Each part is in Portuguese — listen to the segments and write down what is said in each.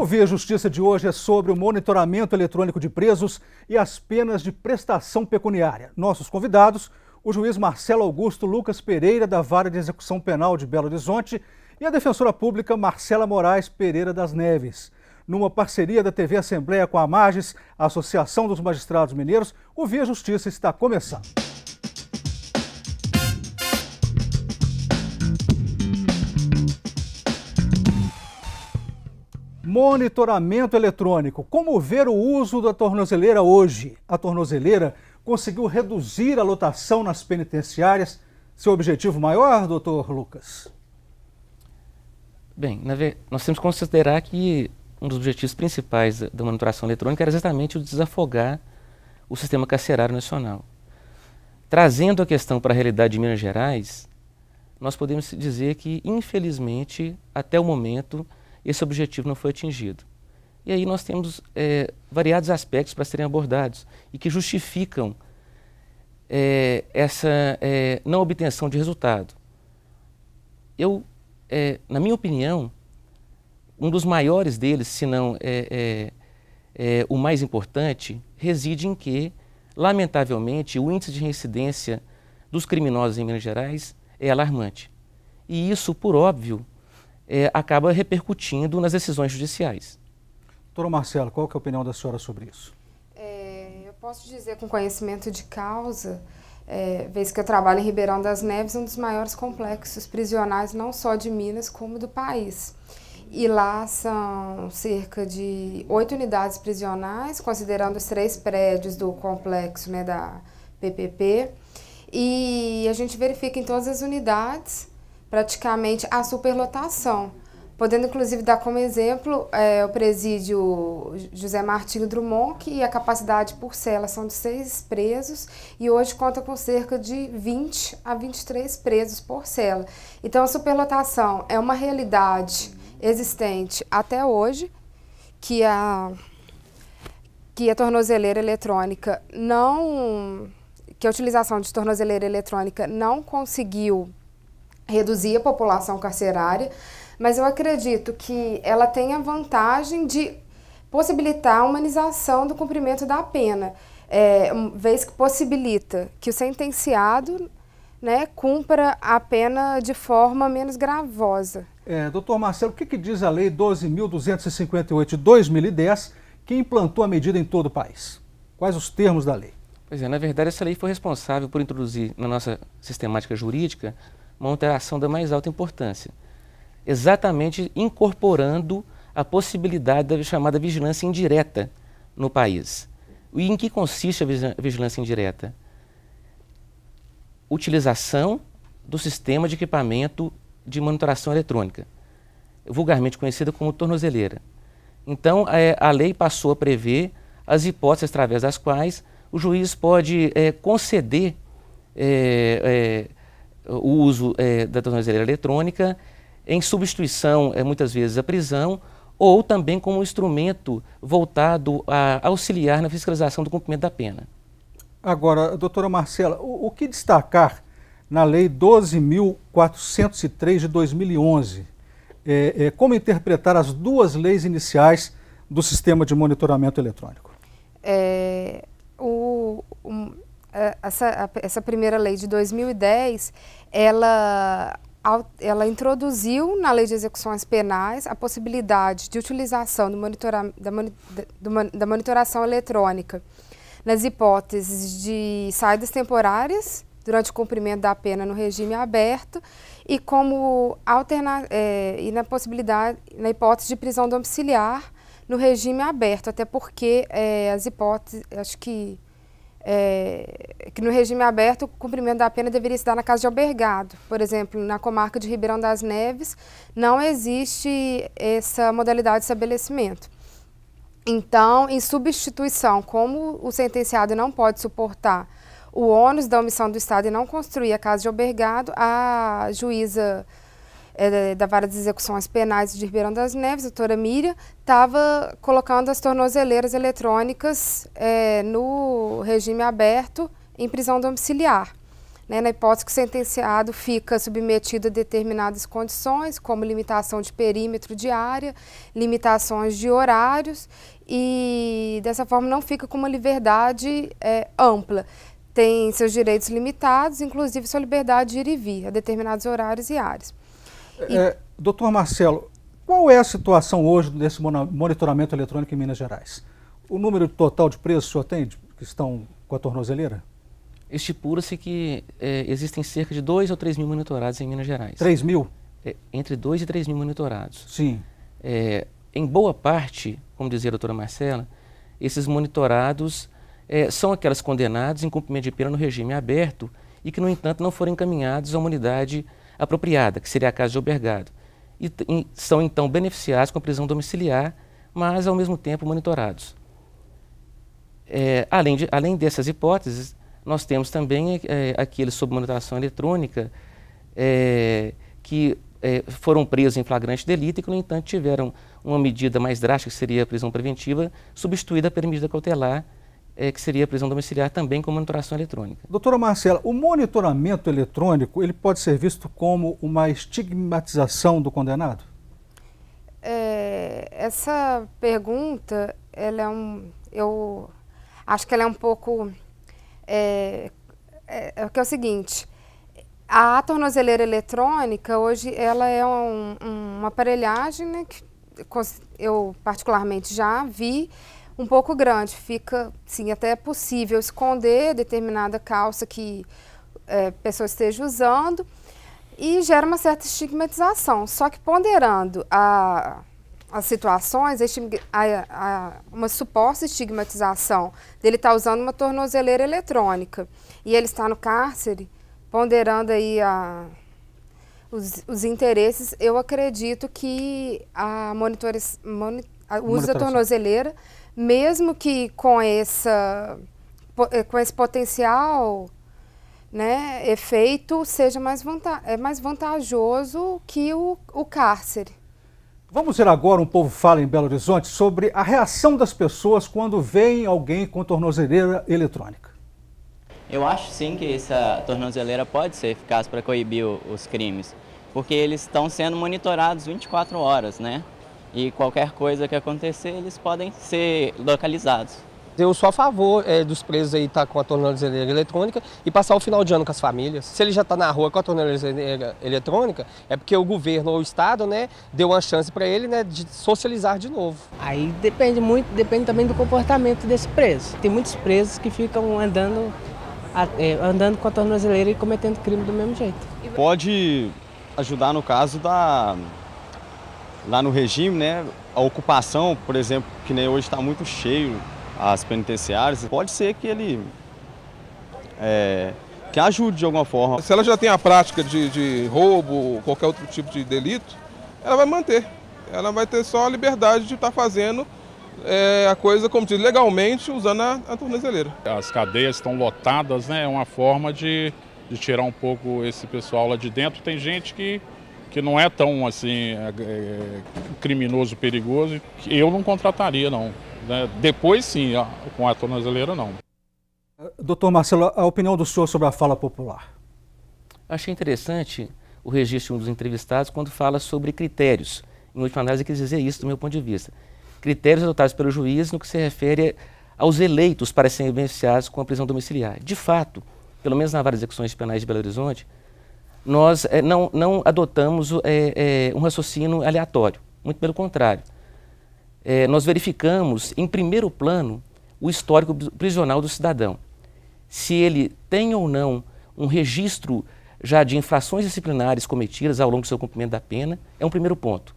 O Via Justiça de hoje é sobre o monitoramento eletrônico de presos e as penas de prestação pecuniária. Nossos convidados, o juiz Marcelo Augusto Lucas Pereira, da Vara de Execução Penal de Belo Horizonte, e a defensora pública Marcela Moraes Pereira das Neves. Numa parceria da TV Assembleia com a Magis, a Associação dos Magistrados Mineiros, o Via Justiça está começando. Monitoramento eletrônico. Como ver o uso da tornozeleira hoje? A tornozeleira conseguiu reduzir a lotação nas penitenciárias. Seu objetivo maior, doutor Lucas? Bem, nós temos que considerar que um dos objetivos principais da monitoração eletrônica era exatamente o desafogar o sistema carcerário nacional. Trazendo a questão para a realidade de Minas Gerais, nós podemos dizer que, infelizmente, até o momento, esse objetivo não foi atingido. E aí nós temos é, variados aspectos para serem abordados e que justificam é, essa é, não obtenção de resultado. Eu, é, na minha opinião, um dos maiores deles, se não é, é, o mais importante, reside em que, lamentavelmente, o índice de reincidência dos criminosos em Minas Gerais é alarmante. E isso, por óbvio, é, acaba repercutindo nas decisões judiciais. Doutora Marcela, qual é a opinião da senhora sobre isso? É, eu posso dizer com conhecimento de causa, é, vez que eu trabalho em Ribeirão das Neves, um dos maiores complexos prisionais não só de Minas como do país. E lá são cerca de oito unidades prisionais, considerando os três prédios do complexo né, da PPP. E a gente verifica em todas as unidades praticamente a superlotação. Podendo, inclusive, dar como exemplo é, o presídio José Martinho Drummond, que a capacidade por cela são de seis presos e hoje conta com cerca de 20 a 23 presos por cela. Então, a superlotação é uma realidade existente até hoje, que a, que a tornozeleira eletrônica não. que a utilização de tornozeleira eletrônica não conseguiu reduzir a população carcerária, mas eu acredito que ela tem a vantagem de possibilitar a humanização do cumprimento da pena, é, uma vez que possibilita que o sentenciado né, cumpra a pena de forma menos gravosa. É, doutor Marcelo, o que, que diz a Lei 12.258 de 2010, que implantou a medida em todo o país? Quais os termos da lei? Pois é, na verdade, essa lei foi responsável por introduzir na nossa sistemática jurídica uma alteração da mais alta importância, exatamente incorporando a possibilidade da chamada vigilância indireta no país. E em que consiste a vigilância indireta? Utilização do sistema de equipamento de monitoração eletrônica, vulgarmente conhecida como tornozeleira. Então, a, é, a lei passou a prever as hipóteses através das quais o juiz pode é, conceder é, é, o uso é, da tornozeleira eletrônica, em substituição, é, muitas vezes, à prisão, ou também como instrumento voltado a auxiliar na fiscalização do cumprimento da pena. Agora, doutora Marcela, o, o que destacar na Lei 12.403 de 2011? É, é, como interpretar as duas leis iniciais do sistema de monitoramento eletrônico? É, o, um, essa, essa primeira lei de 2010 ela, ela introduziu na Lei de Execuções Penais a possibilidade de utilização do monitora, da, do, da monitoração eletrônica nas hipóteses de saídas temporárias durante o cumprimento da pena no regime aberto e como alterna, é, e na possibilidade na hipótese de prisão domiciliar no regime aberto, até porque é, as hipóteses, acho que é, que no regime aberto o cumprimento da pena deveria se dar na casa de albergado. Por exemplo, na comarca de Ribeirão das Neves não existe essa modalidade de estabelecimento. Então, em substituição, como o sentenciado não pode suportar o ônus da omissão do Estado e não construir a casa de albergado, a juíza é, da Vara de Execuções Penais de Ribeirão das Neves, a doutora Miriam, estava colocando as tornozeleiras eletrônicas é, no regime aberto em prisão domiciliar. Né, na hipótese que o sentenciado fica submetido a determinadas condições, como limitação de perímetro de área, limitações de horários, e dessa forma não fica com uma liberdade é, ampla. Tem seus direitos limitados, inclusive sua liberdade de ir e vir a determinados horários e áreas. E... É, é, doutor Marcelo, qual é a situação hoje desse monitoramento eletrônico em Minas Gerais? O número total de presos o senhor tem que estão com a tornozeleira? Estipula-se que é, existem cerca de 2 ou 3 mil monitorados em Minas Gerais. 3 mil? É, entre 2 e 3 mil monitorados. Sim. É, em boa parte, como dizia a doutora Marcela, esses monitorados é, são aquelas condenados em cumprimento de pena no regime aberto e que, no entanto, não foram encaminhados à unidade apropriada, que seria a casa de albergado, e, são então beneficiados com a prisão domiciliar, mas ao mesmo tempo monitorados. É, além, de, além dessas hipóteses, nós temos também é, aqueles sob monitoração eletrônica é, que é, foram presos em flagrante delito e que, no entanto, tiveram uma medida mais drástica, que seria a prisão preventiva, substituída pela medida cautelar é, que seria a prisão domiciliar também com monitoração eletrônica. Doutora Marcela, o monitoramento eletrônico ele pode ser visto como uma estigmatização do condenado? É, essa pergunta, ela é um, eu acho que ela é um pouco é, é, é que é o seguinte. A tornozeleira eletrônica hoje ela é um, um, uma aparelhagem né, que eu particularmente já vi um pouco grande. Fica, sim, até possível esconder determinada calça que é, a pessoa esteja usando e gera uma certa estigmatização. Só que ponderando a, as situações, a, a, uma suposta estigmatização dele estar tá usando uma tornozeleira eletrônica e ele está no cárcere, ponderando aí a, os, os, interesses, eu acredito que a monitoriz, moni, o uso da tornozeleira mesmo que com, essa, eh, com esse potencial né, efeito, seja mais, vanta é mais vantajoso que o, o cárcere. Vamos ver agora, um povo fala em Belo Horizonte, sobre a reação das pessoas quando veem alguém com tornozeleira eletrônica. Eu acho sim que essa tornozeleira pode ser eficaz para coibir os crimes, porque eles estão sendo monitorados 24 horas, né? E qualquer coisa que acontecer, eles podem ser localizados. Eu sou a favor é, dos presos aí estar tá com a tornozeleira eletrônica e passar o final de ano com as famílias. Se ele já está na rua com a tornozeleira eletrônica, é porque o governo ou o Estado, né, deu uma chance para ele, né, de socializar de novo. Aí depende muito, depende também do comportamento desse preso. Tem muitos presos que ficam andando, é, andando com a tornozeleira e cometendo crime do mesmo jeito. Pode ajudar no caso da lá no regime, né, a ocupação, por exemplo, que nem hoje está muito cheio as penitenciárias, pode ser que ele é, que ajude de alguma forma. Se ela já tem a prática de, de roubo, qualquer outro tipo de delito, ela vai manter. Ela vai ter só a liberdade de estar tá fazendo é, a coisa, como diz, legalmente, usando a, a tornozeleira. As cadeias estão lotadas, né? É uma forma de, de tirar um pouco esse pessoal lá de dentro. Tem gente que que não é tão assim é, é criminoso, perigoso, eu não contrataria não. Né? Depois sim, com a tornozeleira não. Doutor Marcelo, a opinião do senhor sobre a fala popular? Achei interessante o registro de um dos entrevistados quando fala sobre critérios. Em última análise, quer dizer isso do meu ponto de vista. Critérios adotados pelo juiz no que se refere aos eleitos para serem beneficiados com a prisão domiciliar. De fato, pelo menos na várias execuções penais de Belo Horizonte, nós é, não, não adotamos é, um raciocínio aleatório, muito pelo contrário. nós verificamos, em primeiro plano, o histórico prisional do cidadão. Se ele tem ou não um registro já de infrações disciplinares cometidas ao longo do seu cumprimento da pena, é um primeiro ponto.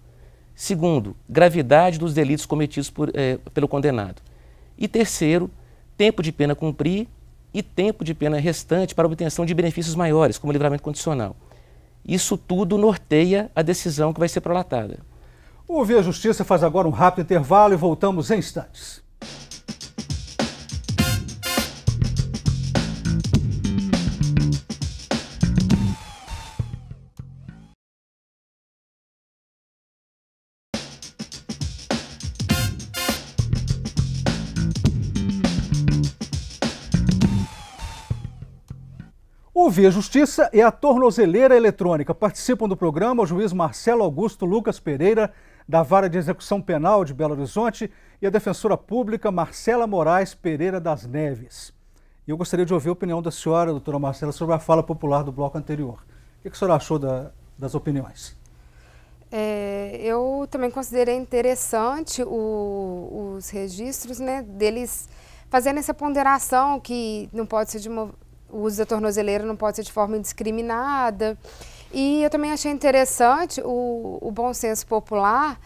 Segundo, gravidade dos delitos cometidos por, pelo condenado. E terceiro, tempo de pena cumprir e tempo de pena restante para obtenção de benefícios maiores, como livramento condicional. Isso tudo norteia a decisão que vai ser prolatada. O a Justiça faz agora um rápido intervalo e voltamos em instantes. Houve a Justiça e a Tornozeleira Eletrônica. Participam do programa o juiz Marcelo Augusto Lucas Pereira, da Vara de Execução Penal de Belo Horizonte, e a defensora pública Marcela Moraes Pereira das Neves. E eu gostaria de ouvir a opinião da senhora, doutora Marcela, sobre a fala popular do bloco anterior. O que a senhora achou da, das opiniões? É, eu também considerei interessante o, os registros né, deles fazendo essa ponderação que não pode ser de uma o uso da tornozeleira não pode ser de forma indiscriminada. E eu também achei interessante o, o bom senso popular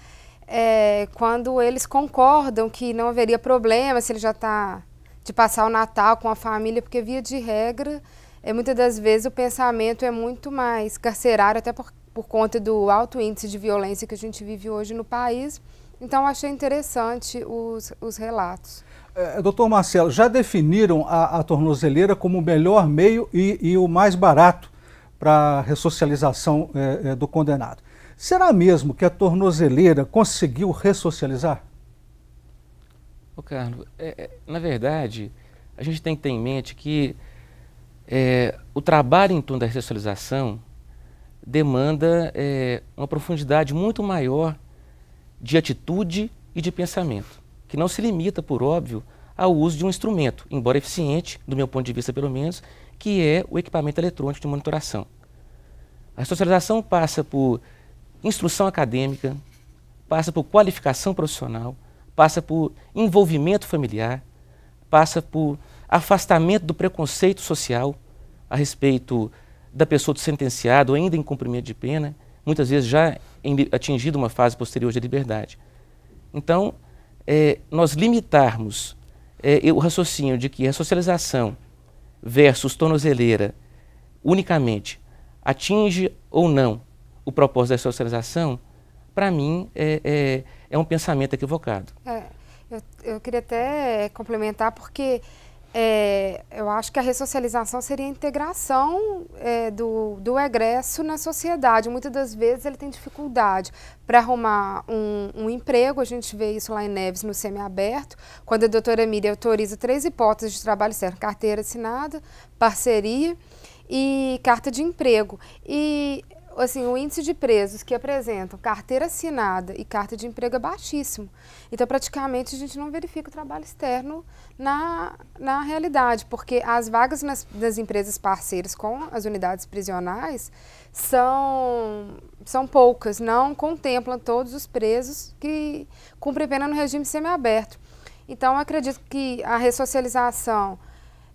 é, quando eles concordam que não haveria problema se ele já está de passar o Natal com a família, porque via de regra, é, muitas das vezes o pensamento é muito mais carcerário, até por, por conta do alto índice de violência que a gente vive hoje no país. Então achei interessante os, os relatos. É, é, doutor Marcelo, já definiram a, a tornozeleira como o melhor meio e, e o mais barato para a ressocialização é, é, do condenado. Será mesmo que a tornozeleira conseguiu ressocializar? Ô Carlos, é, na verdade, a gente tem que ter em mente que o trabalho em torno da ressocialização demanda uma profundidade muito maior de atitude e de pensamento que não se limita, por óbvio, ao uso de um instrumento, embora eficiente, do meu ponto de vista pelo menos, que é o equipamento eletrônico de monitoração. A socialização passa por instrução acadêmica, passa por qualificação profissional, passa por envolvimento familiar, passa por afastamento do preconceito social a respeito da pessoa do sentenciado, ainda em cumprimento de pena, muitas vezes já atingido uma fase posterior de liberdade. Então, é, nós limitarmos é, o raciocínio de que a socialização versus tornozeleira unicamente atinge ou não o propósito da socialização, para mim é, é, é, um pensamento equivocado. É, eu, eu queria até complementar, porque é, eu acho que a ressocialização seria a integração é, do, do egresso na sociedade. Muitas das vezes ele tem dificuldade para arrumar um, um, emprego, a gente vê isso lá em Neves, no semiaberto, quando a doutora Miriam autoriza três hipóteses de trabalho certo, carteira assinada, parceria e carta de emprego. E assim, o índice de presos que apresentam carteira assinada e carta de emprego é baixíssimo. Então, praticamente, a gente não verifica o trabalho externo na, na realidade, porque as vagas nas, empresas parceiras com as unidades prisionais são, são poucas, não contemplam todos os presos que cumprem pena no regime semiaberto. Então, acredito que a ressocialização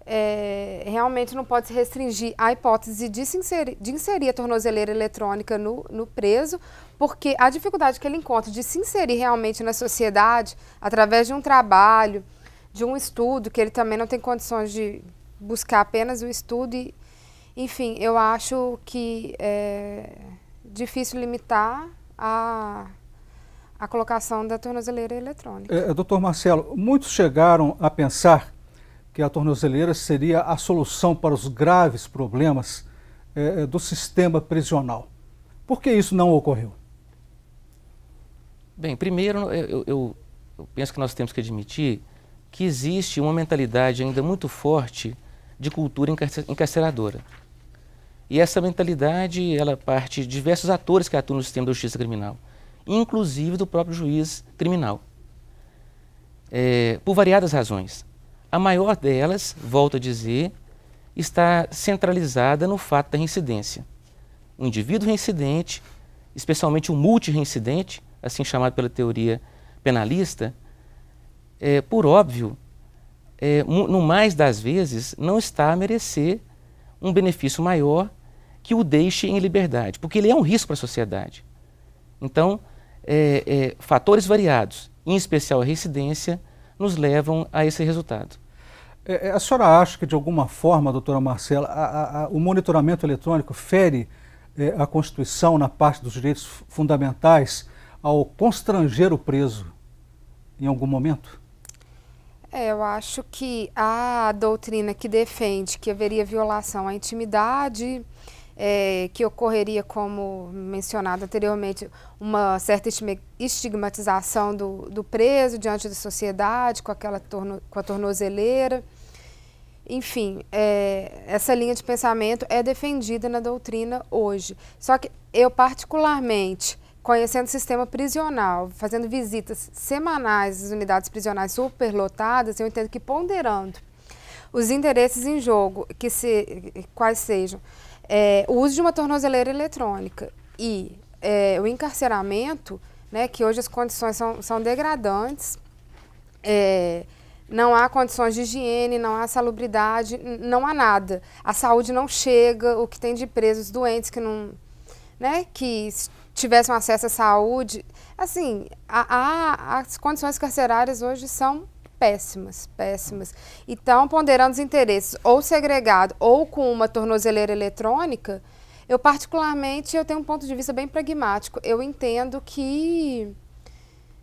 é, realmente não pode se restringir à hipótese de, inserir, de inserir a tornozeleira eletrônica no, no, preso, porque a dificuldade que ele encontra de se inserir realmente na sociedade, através de um trabalho, de um estudo, que ele também não tem condições de buscar apenas o estudo, e, enfim, eu acho que é difícil limitar a a colocação da tornozeleira eletrônica. É, doutor Marcelo, muitos chegaram a pensar que a tornozeleira seria a solução para os graves problemas eh, do sistema prisional. Por que isso não ocorreu? Bem, primeiro, eu, eu, eu penso que nós temos que admitir que existe uma mentalidade ainda muito forte de cultura encarceradora. E essa mentalidade, ela parte de diversos atores que atuam no sistema da justiça criminal, inclusive do próprio juiz criminal, é, por variadas razões. A maior delas, volto a dizer, está centralizada no fato da reincidência. O indivíduo reincidente, especialmente o multireincidente, assim chamado pela teoria penalista, é, por óbvio, é, no mais das vezes, não está a merecer um benefício maior que o deixe em liberdade, porque ele é um risco para a sociedade. Então, é, é fatores variados, em especial a reincidência, nos levam a esse resultado. É, é, a senhora acha que, de alguma forma, doutora Marcela, a, a, o monitoramento eletrônico fere é, a Constituição na parte dos direitos fundamentais ao constranger o preso em algum momento? É, eu acho que a doutrina que defende que haveria violação à intimidade, é, que ocorreria, como mencionado anteriormente, uma certa estigmatização do, do preso diante da sociedade, com, aquela torno, com a tornozeleira. Enfim, é, essa linha de pensamento é defendida na doutrina hoje. Só que eu, particularmente, conhecendo o sistema prisional, fazendo visitas semanais às unidades prisionais superlotadas, eu entendo que ponderando os interesses em jogo, que se, quais sejam é, o uso de uma tornozeleira eletrônica e é, o encarceramento, né, que hoje as condições são, são degradantes, é, não há condições de higiene, não há salubridade, não há nada. A saúde não chega, o que tem de presos doentes que não, né, que tivessem acesso à saúde. Assim, a, a, as condições carcerárias hoje são péssimas, péssimas. Então, ponderando os interesses ou segregado ou com uma tornozeleira eletrônica, eu particularmente eu tenho um ponto de vista bem pragmático. Eu entendo que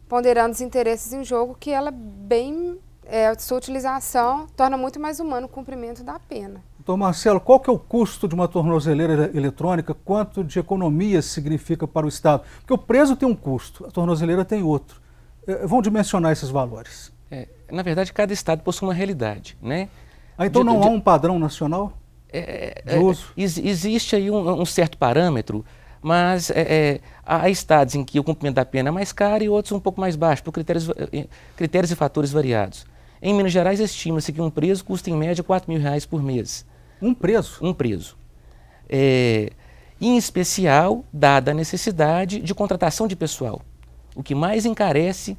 ponderando os interesses em jogo, que ela é bem é, sua utilização torna muito mais humano o cumprimento da pena. Doutor Marcelo, qual que é o custo de uma tornozeleira eletrônica? Quanto de economia significa para o Estado? Porque o preso tem um custo, a tornozeleira tem outro. É, vão dimensionar esses valores. É, na verdade, cada estado possui uma realidade, né? Ah, então de, não de, há um padrão nacional é, é de é, uso? É, existe aí um, um, certo parâmetro, mas é, há estados em que o cumprimento da pena é mais caro e outros um pouco mais baixo, por critérios, eh, critérios e fatores variados. Em Minas Gerais, estima-se que um preso custa em média 4 mil reais por mês. Um preso? Um preso. em especial, dada a necessidade de contratação de pessoal, o que mais encarece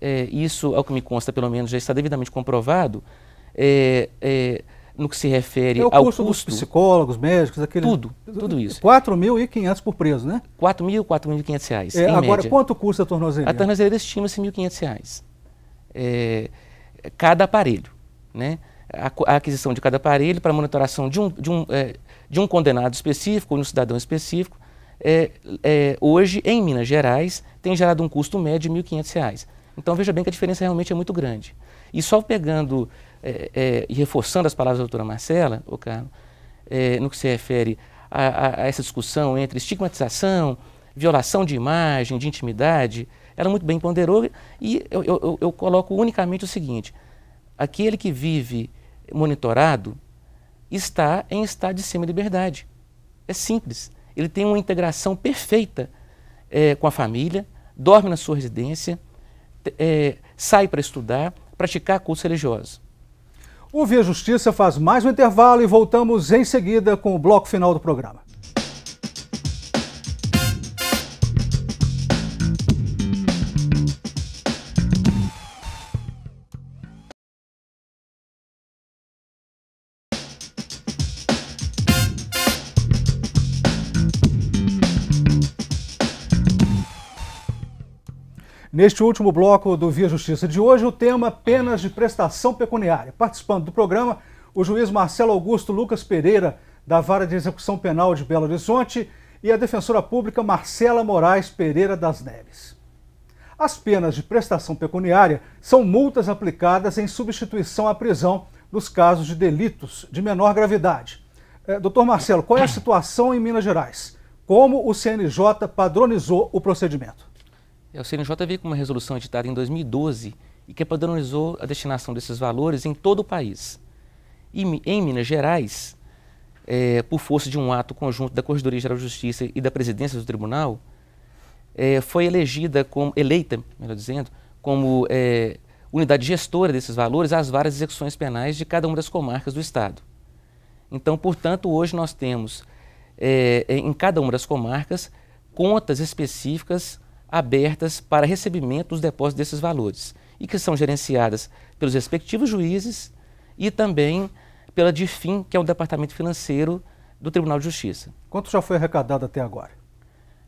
é, isso, ao que me consta, pelo menos, já está devidamente comprovado, é, é, no que se refere é ao custo... ao custo... dos psicólogos, médicos, aquele... Tudo, tudo isso. 4.500 por preso, né? 4.000, 4.500 reais, é, Agora, média. quanto custa a tornozeleira? A tornozeleira estima-se 1.500 reais. É, cada aparelho, né? A, a, aquisição de cada aparelho para monitoração de um, de um, de um condenado específico ou de um cidadão específico, é, é, hoje, em Minas Gerais, tem gerado um custo médio de R$ 1.500. Então veja bem que a diferença realmente é muito grande. E só pegando é, é, e reforçando as palavras da doutora Marcela, o Carlos, é, no que se refere a, a, a, essa discussão entre estigmatização, violação de imagem, de intimidade, ela muito bem ponderou e eu, eu, eu coloco unicamente o seguinte: aquele que vive monitorado está em estado de semi-liberdade. É simples. Ele tem uma integração perfeita é, com a família, dorme na sua residência é, sai para estudar, praticar cursos religiosos. O Via Justiça faz mais um intervalo e voltamos em seguida com o bloco final do programa. Neste último bloco do Via Justiça de hoje, o tema penas de prestação pecuniária. Participando do programa, o juiz Marcelo Augusto Lucas Pereira, da Vara de Execução Penal de Belo Horizonte, e a defensora pública Marcela Moraes Pereira das Neves. As penas de prestação pecuniária são multas aplicadas em substituição à prisão nos casos de delitos de menor gravidade. É, doutor Marcelo, qual é a situação em Minas Gerais? Como o CNJ padronizou o procedimento? é o CNJ veio com uma resolução editada em 2012 e que padronizou a destinação desses valores em todo o país. E em Minas Gerais, é, por força de um ato conjunto da Corregedoria Geral de Justiça e da Presidência do Tribunal, é, foi elegida como, eleita, melhor dizendo, como é, unidade gestora desses valores as várias execuções penais de cada uma das comarcas do Estado. Então, portanto, hoje nós temos é, em cada uma das comarcas contas específicas abertas para recebimento dos depósitos desses valores e que são gerenciadas pelos respectivos juízes e também pela DIFIM, que é o Departamento Financeiro do Tribunal de Justiça. Quanto já foi arrecadado até agora?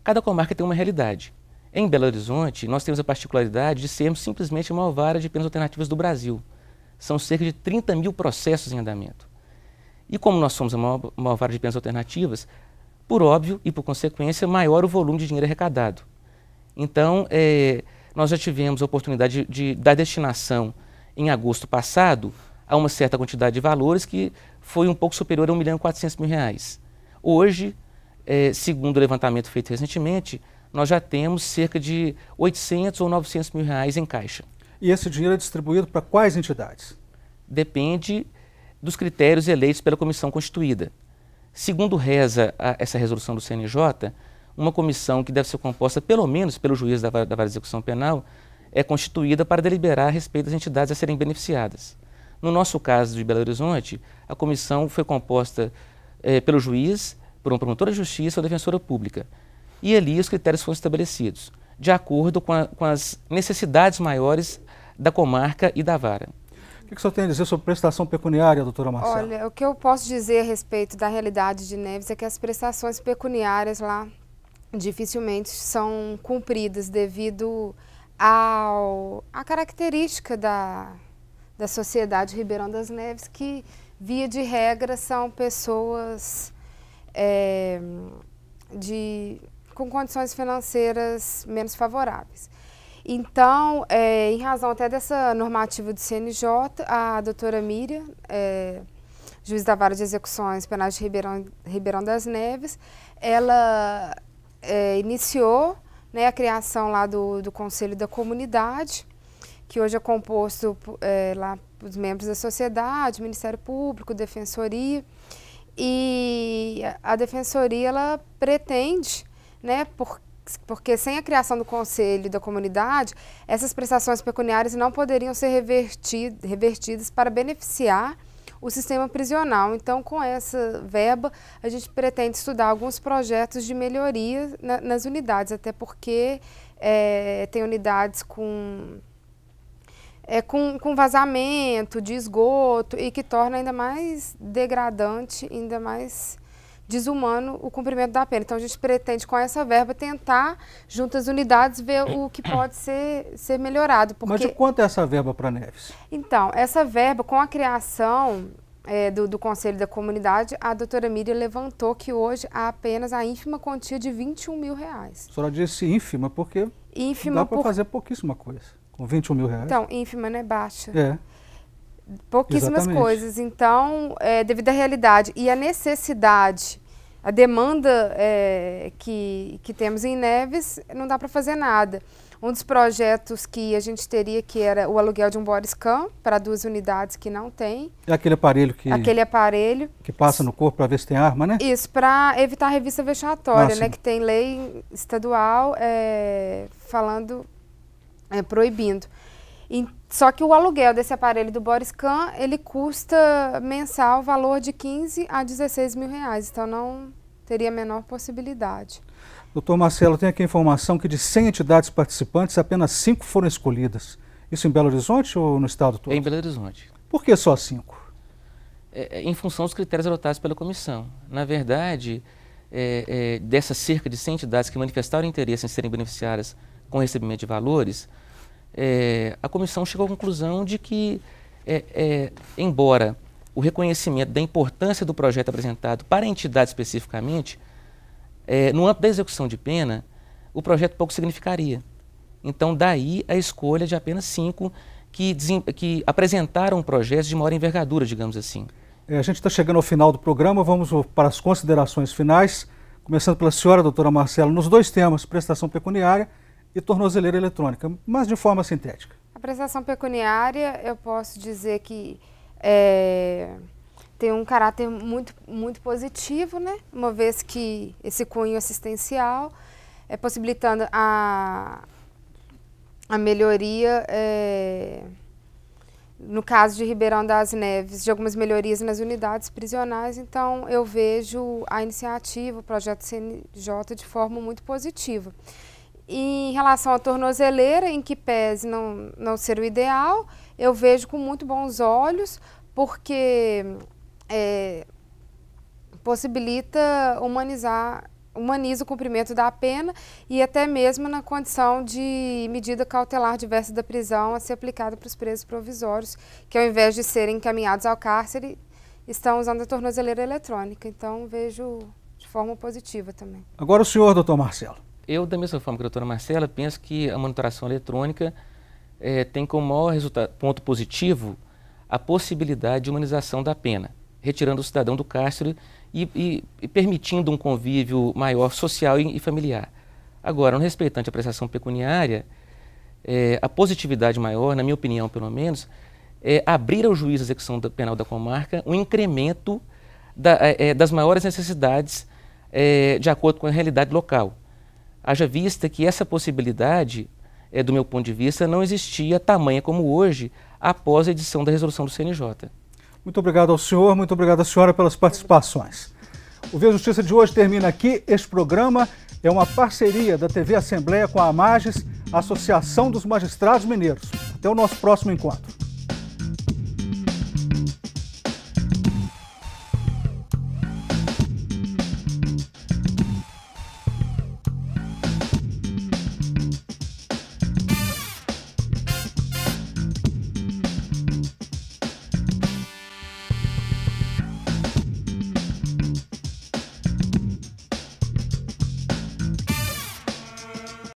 Cada comarca tem uma realidade. Em Belo Horizonte, nós temos a particularidade de sermos simplesmente uma alvara de penas alternativas do Brasil. São cerca de 30 mil processos em andamento. E como nós somos uma, uma alvara de penas alternativas, por óbvio e por consequência, maior o volume de dinheiro arrecadado. Então, é, nós já tivemos a oportunidade de, de, da destinação em agosto passado a uma certa quantidade de valores que foi um pouco superior a 1 milhão e 400 mil reais. Hoje, é, segundo o levantamento feito recentemente, nós já temos cerca de 800 ou 900 mil reais em caixa. E esse dinheiro é distribuído para quais entidades? Depende dos critérios eleitos pela comissão constituída. Segundo reza a, essa resolução do CNJ, uma comissão que deve ser composta pelo menos pelo juiz da, Vara de Execução Penal é constituída para deliberar a respeito das entidades a serem beneficiadas. No nosso caso de Belo Horizonte, a comissão foi composta é, pelo juiz, por um promotor de justiça ou defensora pública. E ali os critérios foram estabelecidos, de acordo com, a, com as necessidades maiores da comarca e da vara. O que, que o senhor tem a dizer sobre prestação pecuniária, doutora Marcela? Olha, o que eu posso dizer a respeito da realidade de Neves é que as prestações pecuniárias lá dificilmente são cumpridas devido ao, à característica da, da sociedade Ribeirão das Neves, que, via de regra, são pessoas é, de, com condições financeiras menos favoráveis. Então, é, em razão até dessa normativa do CNJ, a doutora Miriam, é, juiz da Vara de Execuções Penais de Ribeirão, Ribeirão das Neves, ela é, iniciou né, a criação lá do, do Conselho da Comunidade, que hoje é composto é, lá os membros da sociedade, Ministério Público, Defensoria. E a Defensoria ela pretende, né, por, porque sem a criação do Conselho da Comunidade, essas prestações pecuniárias não poderiam ser revertidas para beneficiar o sistema prisional. Então, com essa verba, a gente pretende estudar alguns projetos de melhoria na, nas unidades, até porque é, tem unidades com é, com, com vazamento de esgoto e que torna ainda mais degradante, ainda mais desumano o cumprimento da pena. Então, a gente pretende, com essa verba, tentar, junto às unidades, ver o que pode ser, ser melhorado. Porque... Mas de quanto é essa verba para Neves? Então, essa verba, com a criação é, do, do, Conselho da Comunidade, a doutora Miriam levantou que hoje há apenas a ínfima quantia de 21 mil reais. A senhora disse ínfima porque ínfima dá para por... fazer pouquíssima coisa. Com 21 mil reais. Então, ínfima, né? Baixa. É. Pouquíssimas Exatamente. coisas. Então, é, devido à realidade e à necessidade, a demanda é, que, que temos em Neves, não dá para fazer nada. Um dos projetos que a gente teria que era o aluguel de um Boriscan para duas unidades que não tem. É aquele aparelho que aquele aparelho que passa no corpo para ver se tem arma, né? Isso para evitar a revista vexatória, ah, né? Que tem lei estadual é, falando é, proibindo. E, só que o aluguel desse aparelho do Boriscan, ele custa mensal valor de 15 a 16 mil reais, então não teria a menor possibilidade. Doutor Marcelo, tem aqui a informação que de 100 entidades participantes, apenas 5 foram escolhidas. Isso em Belo Horizonte ou no estado todo? em Belo Horizonte. Por que só 5? É, é, em função dos critérios adotados pela comissão. Na verdade, é, é, dessas cerca de 100 entidades que manifestaram interesse em serem beneficiadas com recebimento de valores, é, a comissão chegou à conclusão de que, é, é, embora o reconhecimento da importância do projeto apresentado para a entidade especificamente, é, no âmbito da execução de pena, o projeto pouco significaria. Então, daí a escolha de apenas cinco que, que apresentaram projetos de maior envergadura, digamos assim. É, a gente está chegando ao final do programa, vamos para as considerações finais, começando pela senhora, doutora Marcela, nos dois temas, prestação pecuniária e tornozeleira eletrônica, mas de forma sintética. A prestação pecuniária, eu posso dizer que é, tem um caráter muito, muito positivo, né? uma vez que esse cunho assistencial é possibilitando a, a melhoria, é, no caso de Ribeirão das Neves, de algumas melhorias nas unidades prisionais. Então, eu vejo a iniciativa, o projeto CNJ, de forma muito positiva em relação à tornozeleira, em que pese não, não ser o ideal, eu vejo com muito bons olhos, porque é, possibilita humanizar humaniza o cumprimento da pena e até mesmo na condição de medida cautelar diversa da prisão a ser aplicada para os presos provisórios, que ao invés de serem encaminhados ao cárcere, estão usando a tornozeleira eletrônica. Então, vejo de forma positiva também. Agora o senhor, doutor Marcelo. Eu, da mesma forma que a doutora Marcela, penso que a monitoração eletrônica é, tem como maior ponto positivo a possibilidade de humanização da pena, retirando o cidadão do cárcere e, e, e permitindo um convívio maior social e, e, familiar. Agora, no respeitante à prestação pecuniária, é, a positividade maior, na minha opinião pelo menos, é abrir ao juiz a execução da, penal da comarca um incremento da, é, é das maiores necessidades é, de acordo com a realidade local. Haja vista que essa possibilidade, é, do meu ponto de vista, não existia tamanha como hoje após a edição da resolução do CNJ. Muito obrigado ao senhor, muito obrigado à senhora pelas participações. O Via Justiça de hoje termina aqui. Este programa é uma parceria da TV Assembleia com a AMAGES, Associação dos Magistrados Mineiros. Até o nosso próximo encontro.